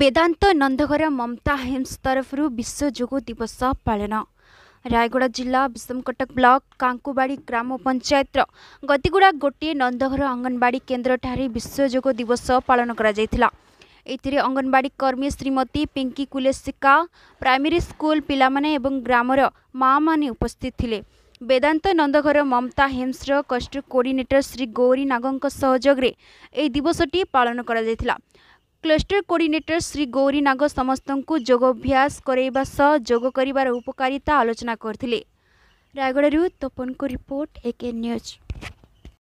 ବେଦାନ୍ତ ନନ୍ଦଘର ମମତା ହେମ୍ସ ତରଫରୁ ବିଶ୍ୱ ଯୋଗ ଦିବସ ପାଳନ ରାୟଗଡ଼ା ଜିଲ୍ଲା ବିଷମକଟକ ବ୍ଲକ କାଙ୍କୁବାଡ଼ି ଗ୍ରାମ ପଞ୍ଚାୟତର ଗତିଗୁଡ଼ା ଗୋଟିଏ ନନ୍ଦଘର ଅଙ୍ଗନବାଡ଼ି କେନ୍ଦ୍ରଠାରେ ବିଶ୍ୱ ଯୋଗ ଦିବସ ପାଳନ କରାଯାଇଥିଲା ଏଥିରେ ଅଙ୍ଗନବାଡ଼ି କର୍ମୀ ଶ୍ରୀମତୀ ପିଙ୍କି କୁଲେସିକା ପ୍ରାଇମେରୀ ସ୍କୁଲ ପିଲାମାନେ ଏବଂ ଗ୍ରାମର ମାଆମାନେ ଉପସ୍ଥିତ ଥିଲେ ବେଦାନ୍ତ ନନ୍ଦଘର ମମତା ହେମ୍ସର କଷ୍ଟ କୋଡ଼ିନେଟର ଶ୍ରୀ ଗୌରୀ ନାଗଙ୍କ ସହଯୋଗରେ ଏହି ଦିବସଟି ପାଳନ କରାଯାଇଥିଲା କ୍ଲଷ୍ଟର କୋଡିନେଟର ଶ୍ରୀ ଗୌରୀ ନାଗ ସମସ୍ତଙ୍କୁ ଯୋଗଭ୍ୟାସ କରାଇବା ସହ ଯୋଗ କରିବାର ଉପକାରିତା ଆଲୋଚନା କରିଥିଲେ ରାୟଗଡ଼ାରୁ ତପନଙ୍କ ରିପୋର୍ଟ ଏକେ ନ୍ୟୁଜ୍